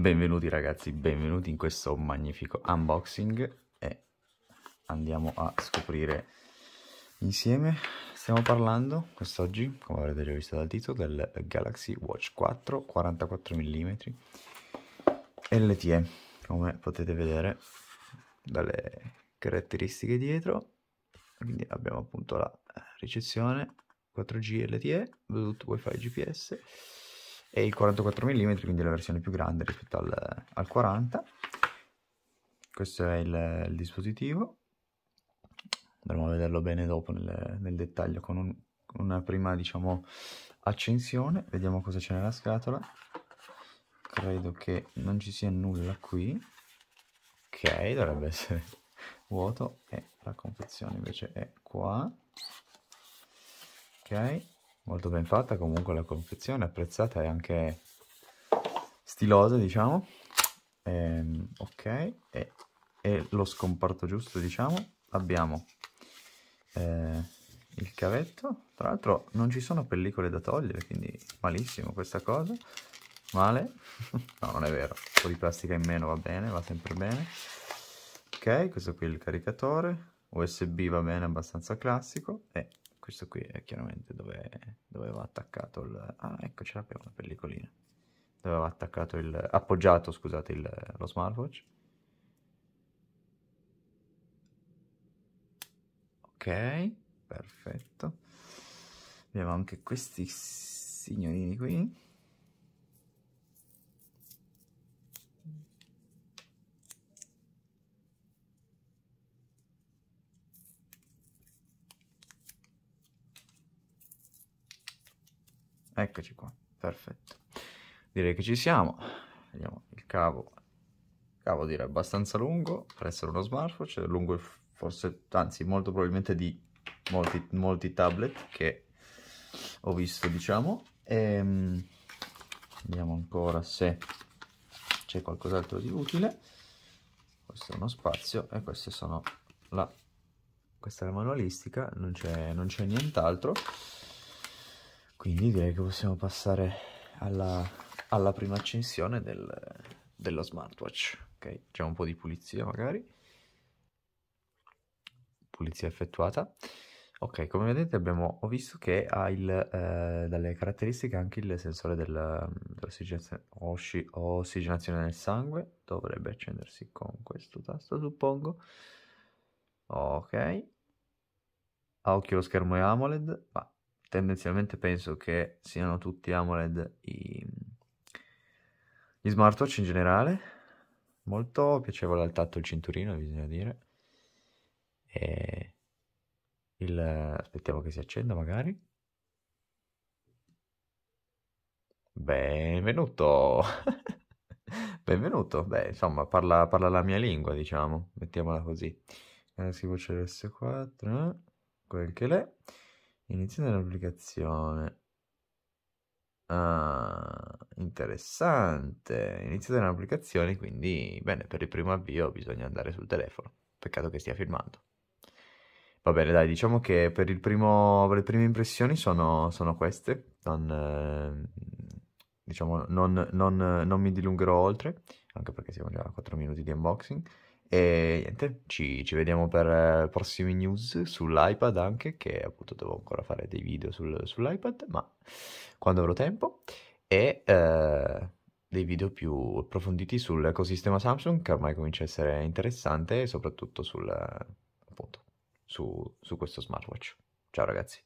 benvenuti ragazzi, benvenuti in questo magnifico unboxing e andiamo a scoprire insieme. Stiamo parlando quest'oggi, come avrete già visto dal titolo, del Galaxy Watch 4 44 mm LTE, come potete vedere dalle caratteristiche dietro. Quindi abbiamo appunto la ricezione 4G LTE, Bluetooth, WiFi, GPS e il 44 mm, quindi la versione più grande rispetto al, al 40. Questo è il, il, dispositivo. Andremo a vederlo bene dopo nel, nel dettaglio con un, una prima, diciamo, accensione. Vediamo cosa c'è nella scatola. Credo che non ci sia nulla qui. Ok, dovrebbe essere vuoto e la confezione invece è qua. Ok molto ben fatta comunque la confezione, apprezzata e anche stilosa diciamo. E, ehm, ok, e, e, lo scomparto giusto diciamo abbiamo eh, il cavetto, tra l'altro non ci sono pellicole da togliere quindi malissimo questa cosa, male, no non è vero, un po' di plastica in meno va bene, va sempre bene. Ok, questo qui è il caricatore, USB va bene, abbastanza classico e questo qui è chiaramente dove, dove va attaccato il... Ah, ecco, ce l'abbiamo la pellicolina. Dove va attaccato il... appoggiato, scusate, il, lo smartwatch. Ok, perfetto. Abbiamo anche questi signorini qui. eccoci qua perfetto direi che ci siamo vediamo il cavo cavo direi abbastanza lungo per essere uno smartphone cioè lungo forse anzi molto probabilmente di molti, molti tablet che ho visto diciamo e, ehm, vediamo ancora se c'è qualcos'altro di utile questo è uno spazio e queste sono la questa è la manualistica non c'è nient'altro quindi direi che possiamo passare alla, alla prima accensione del, dello smartwatch ok c'è un po' di pulizia magari pulizia effettuata ok come vedete abbiamo ho visto che ha il, eh, dalle caratteristiche anche il sensore dell'ossigenazione del nel sangue dovrebbe accendersi con questo tasto suppongo ok a occhio lo schermo è AMOLED ma tendenzialmente penso che siano tutti AMOLED i... gli smartwatch in generale. Molto piacevole al tatto il cinturino, bisogna dire. E il... Aspettiamo che si accenda magari. Benvenuto! Benvenuto, beh, insomma, parla, parla, la mia lingua, diciamo, mettiamola così. Eh, si voce S4, quel che l'è. Iniziando la Ah, interessante. Iniziata una quindi bene, per il primo avvio bisogna andare sul telefono. Peccato che stia filmando. Va bene, dai, diciamo che per, primo, per le prime impressioni sono, sono queste. Non, eh, diciamo, non, non, non mi dilungherò oltre, anche perché siamo già a 4 minuti di unboxing. E niente, ci, ci vediamo per eh, prossime news sull'iPad anche, che appunto devo ancora fare dei video sul, sull'iPad, ma quando avrò tempo. E eh, dei video più approfonditi sull'ecosistema Samsung, che ormai comincia a essere interessante, e soprattutto sul, appunto, su, su questo smartwatch. Ciao ragazzi.